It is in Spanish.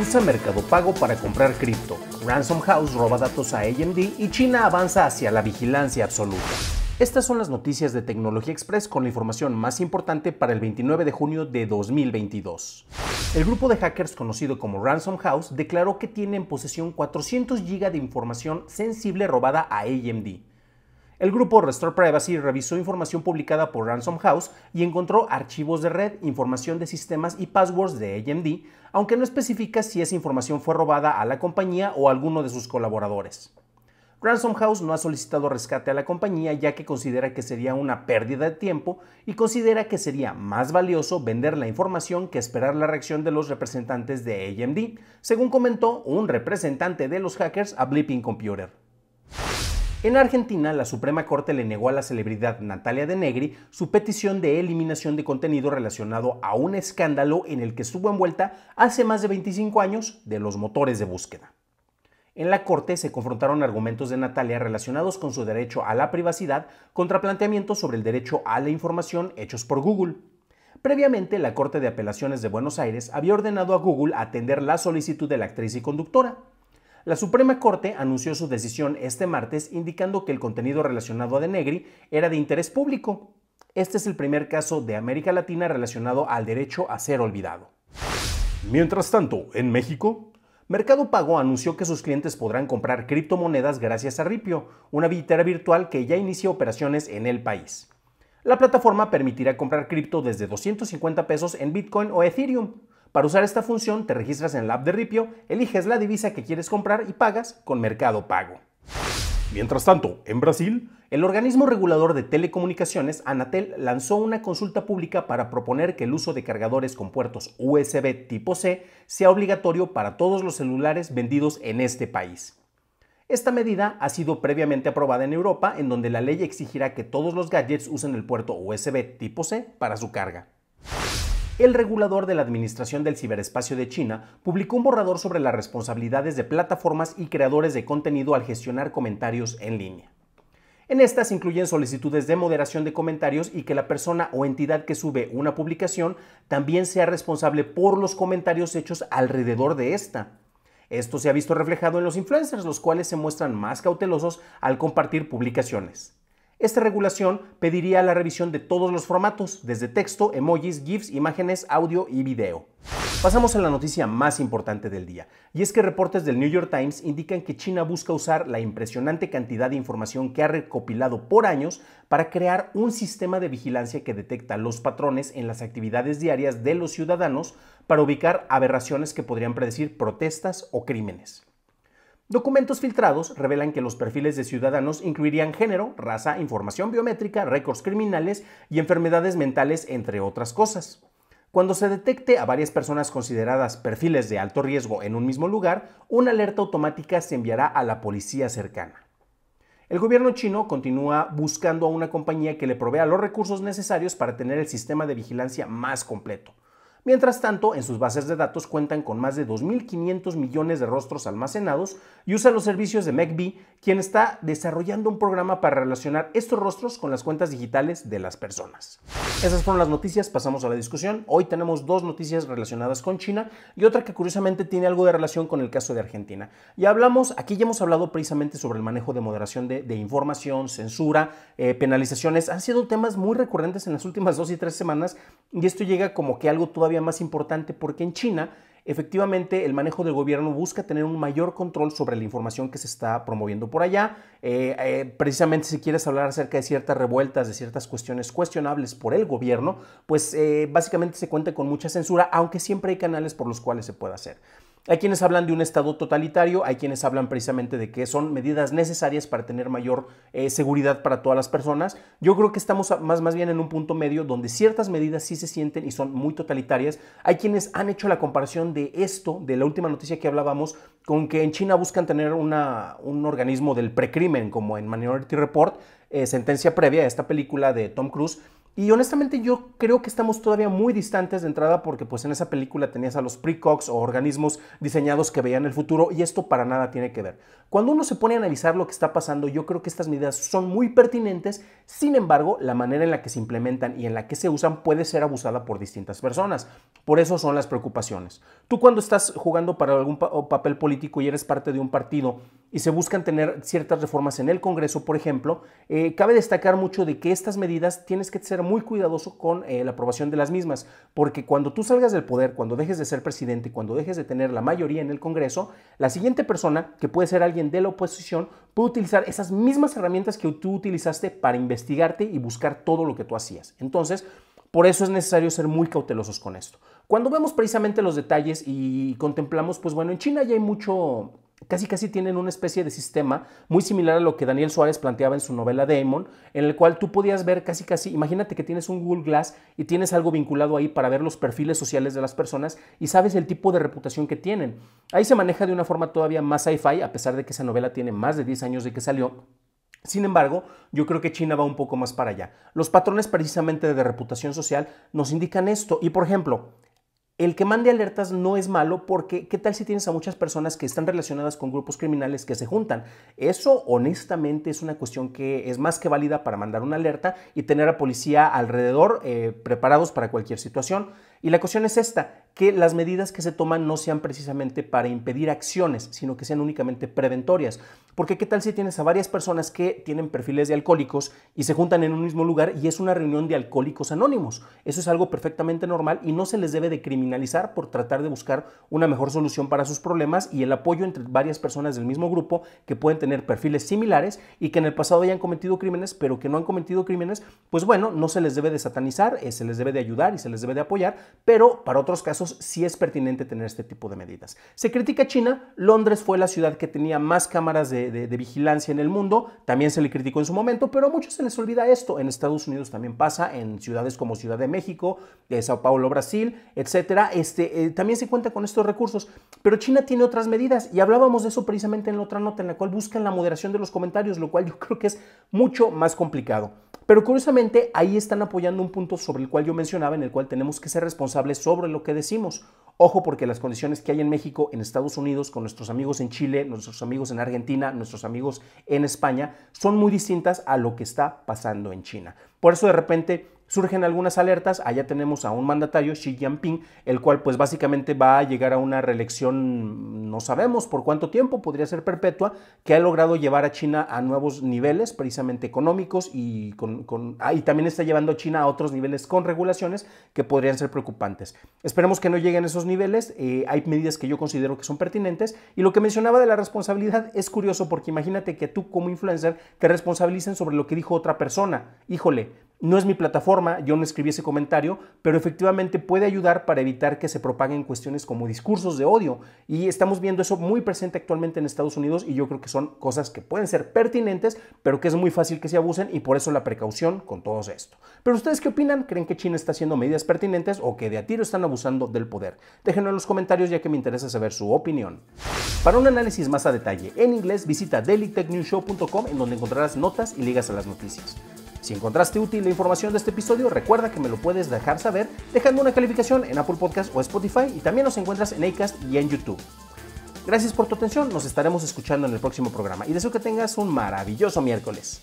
usa Mercado Pago para comprar cripto, Ransom House roba datos a AMD y China avanza hacia la vigilancia absoluta. Estas son las noticias de Tecnología Express con la información más importante para el 29 de junio de 2022. El grupo de hackers conocido como Ransom House declaró que tiene en posesión 400 GB de información sensible robada a AMD, el grupo Restore Privacy revisó información publicada por Ransom House y encontró archivos de red, información de sistemas y passwords de AMD, aunque no especifica si esa información fue robada a la compañía o a alguno de sus colaboradores. Ransom House no ha solicitado rescate a la compañía ya que considera que sería una pérdida de tiempo y considera que sería más valioso vender la información que esperar la reacción de los representantes de AMD, según comentó un representante de los hackers a Blipping Computer. En Argentina, la Suprema Corte le negó a la celebridad Natalia de Negri su petición de eliminación de contenido relacionado a un escándalo en el que estuvo envuelta hace más de 25 años de los motores de búsqueda. En la Corte se confrontaron argumentos de Natalia relacionados con su derecho a la privacidad contra planteamientos sobre el derecho a la información hechos por Google. Previamente, la Corte de Apelaciones de Buenos Aires había ordenado a Google atender la solicitud de la actriz y conductora, la Suprema Corte anunció su decisión este martes indicando que el contenido relacionado a Denegri era de interés público. Este es el primer caso de América Latina relacionado al derecho a ser olvidado. Mientras tanto, en México, Mercado Pago anunció que sus clientes podrán comprar criptomonedas gracias a Ripio, una billetera virtual que ya inicia operaciones en el país. La plataforma permitirá comprar cripto desde 250 pesos en Bitcoin o Ethereum. Para usar esta función, te registras en la app de Ripio, eliges la divisa que quieres comprar y pagas con Mercado Pago. Mientras tanto, en Brasil, el organismo regulador de telecomunicaciones, Anatel, lanzó una consulta pública para proponer que el uso de cargadores con puertos USB tipo C sea obligatorio para todos los celulares vendidos en este país. Esta medida ha sido previamente aprobada en Europa, en donde la ley exigirá que todos los gadgets usen el puerto USB tipo C para su carga el regulador de la Administración del Ciberespacio de China publicó un borrador sobre las responsabilidades de plataformas y creadores de contenido al gestionar comentarios en línea. En estas incluyen solicitudes de moderación de comentarios y que la persona o entidad que sube una publicación también sea responsable por los comentarios hechos alrededor de esta. Esto se ha visto reflejado en los influencers, los cuales se muestran más cautelosos al compartir publicaciones. Esta regulación pediría la revisión de todos los formatos, desde texto, emojis, GIFs, imágenes, audio y video. Pasamos a la noticia más importante del día, y es que reportes del New York Times indican que China busca usar la impresionante cantidad de información que ha recopilado por años para crear un sistema de vigilancia que detecta los patrones en las actividades diarias de los ciudadanos para ubicar aberraciones que podrían predecir protestas o crímenes. Documentos filtrados revelan que los perfiles de ciudadanos incluirían género, raza, información biométrica, récords criminales y enfermedades mentales, entre otras cosas. Cuando se detecte a varias personas consideradas perfiles de alto riesgo en un mismo lugar, una alerta automática se enviará a la policía cercana. El gobierno chino continúa buscando a una compañía que le provea los recursos necesarios para tener el sistema de vigilancia más completo. Mientras tanto, en sus bases de datos cuentan con más de 2.500 millones de rostros almacenados y usa los servicios de MacB, quien está desarrollando un programa para relacionar estos rostros con las cuentas digitales de las personas. Esas fueron las noticias, pasamos a la discusión. Hoy tenemos dos noticias relacionadas con China y otra que curiosamente tiene algo de relación con el caso de Argentina. Y hablamos, aquí ya hemos hablado precisamente sobre el manejo de moderación de, información, censura, eh, penalizaciones. Han sido temas muy recurrentes en las últimas dos y tres semanas y esto llega como que algo todavía más importante porque en China efectivamente el manejo del gobierno busca tener un mayor control sobre la información que se está promoviendo por allá. Eh, eh, precisamente si quieres hablar acerca de ciertas revueltas, de ciertas cuestiones cuestionables por el gobierno, pues eh, básicamente se cuenta con mucha censura, aunque siempre hay canales por los cuales se puede hacer. Hay quienes hablan de un Estado totalitario, hay quienes hablan precisamente de que son medidas necesarias para tener mayor eh, seguridad para todas las personas. Yo creo que estamos más, más bien en un punto medio donde ciertas medidas sí se sienten y son muy totalitarias. Hay quienes han hecho la comparación de esto, de la última noticia que hablábamos, con que en China buscan tener una, un organismo del precrimen, como en Minority Report, eh, sentencia previa a esta película de Tom Cruise y honestamente yo creo que estamos todavía muy distantes de entrada porque pues en esa película tenías a los precox o organismos diseñados que veían el futuro y esto para nada tiene que ver. Cuando uno se pone a analizar lo que está pasando, yo creo que estas medidas son muy pertinentes, sin embargo, la manera en la que se implementan y en la que se usan puede ser abusada por distintas personas. Por eso son las preocupaciones. Tú cuando estás jugando para algún papel político y eres parte de un partido y se buscan tener ciertas reformas en el Congreso, por ejemplo, eh, cabe destacar mucho de que estas medidas tienes que ser muy cuidadoso con eh, la aprobación de las mismas, porque cuando tú salgas del poder, cuando dejes de ser presidente, cuando dejes de tener la mayoría en el Congreso, la siguiente persona, que puede ser alguien de la oposición, puede utilizar esas mismas herramientas que tú utilizaste para investigarte y buscar todo lo que tú hacías. Entonces, por eso es necesario ser muy cautelosos con esto. Cuando vemos precisamente los detalles y contemplamos, pues bueno, en China ya hay mucho casi casi tienen una especie de sistema muy similar a lo que Daniel Suárez planteaba en su novela Demon, en el cual tú podías ver casi casi, imagínate que tienes un Google Glass y tienes algo vinculado ahí para ver los perfiles sociales de las personas y sabes el tipo de reputación que tienen. Ahí se maneja de una forma todavía más sci-fi, a pesar de que esa novela tiene más de 10 años de que salió. Sin embargo, yo creo que China va un poco más para allá. Los patrones precisamente de reputación social nos indican esto. Y por ejemplo, el que mande alertas no es malo porque ¿qué tal si tienes a muchas personas que están relacionadas con grupos criminales que se juntan? Eso honestamente es una cuestión que es más que válida para mandar una alerta y tener a policía alrededor eh, preparados para cualquier situación. Y la cuestión es esta, que las medidas que se toman no sean precisamente para impedir acciones, sino que sean únicamente preventorias. Porque qué tal si tienes a varias personas que tienen perfiles de alcohólicos y se juntan en un mismo lugar y es una reunión de alcohólicos anónimos. Eso es algo perfectamente normal y no se les debe de criminalizar por tratar de buscar una mejor solución para sus problemas y el apoyo entre varias personas del mismo grupo que pueden tener perfiles similares y que en el pasado hayan cometido crímenes, pero que no han cometido crímenes, pues bueno, no se les debe de satanizar, eh, se les debe de ayudar y se les debe de apoyar, pero para otros casos si es pertinente tener este tipo de medidas. Se critica China, Londres fue la ciudad que tenía más cámaras de, vigilancia en el mundo, también se le criticó en su momento, pero a muchos se les olvida esto. En Estados Unidos también pasa, en ciudades como Ciudad de México, eh, Sao Paulo, Brasil, etcétera. Este, eh, también se cuenta con estos recursos, pero China tiene otras medidas y hablábamos de eso precisamente en la otra nota en la cual buscan la moderación de los comentarios, lo cual yo creo que es mucho más complicado. Pero curiosamente ahí están apoyando un punto sobre el cual yo mencionaba, en el cual tenemos que ser responsables sobre lo que decimos. Ojo porque las condiciones que hay en México, en Estados Unidos, con nuestros amigos en Chile, nuestros amigos en Argentina, nuestros amigos en España, son muy distintas a lo que está pasando en China. Por eso de repente surgen algunas alertas, allá tenemos a un mandatario, Xi Jinping, el cual pues básicamente va a llegar a una reelección, no sabemos por cuánto tiempo, podría ser perpetua, que ha logrado llevar a China a nuevos niveles, precisamente económicos, y, con, ah, también está llevando a China a otros niveles con regulaciones que podrían ser preocupantes. Esperemos que no lleguen a esos niveles, eh, hay medidas que yo considero que son pertinentes, y lo que mencionaba de la responsabilidad es curioso, porque imagínate que tú como influencer te responsabilicen sobre lo que dijo otra persona. Híjole, no es mi plataforma, yo no escribí ese comentario, pero efectivamente puede ayudar para evitar que se propaguen cuestiones como discursos de odio. Y estamos viendo eso muy presente actualmente en Estados Unidos y yo creo que son cosas que pueden ser pertinentes, pero que es muy fácil que se abusen y por eso la precaución con todo esto. Pero ustedes qué opinan? ¿Creen que China está haciendo medidas pertinentes o que de a tiro están abusando del poder? Déjenlo en los comentarios ya que me interesa saber su opinión. Para un análisis más a detalle en inglés, visita dailytechnewshow.com en donde encontrarás notas y ligas a las noticias. Si encontraste útil la información de este episodio, recuerda que me lo puedes dejar saber dejando una calificación en Apple Podcast o Spotify y también nos encuentras en Acast y en YouTube. Gracias por tu atención, nos estaremos escuchando en el próximo programa y deseo que tengas un maravilloso miércoles.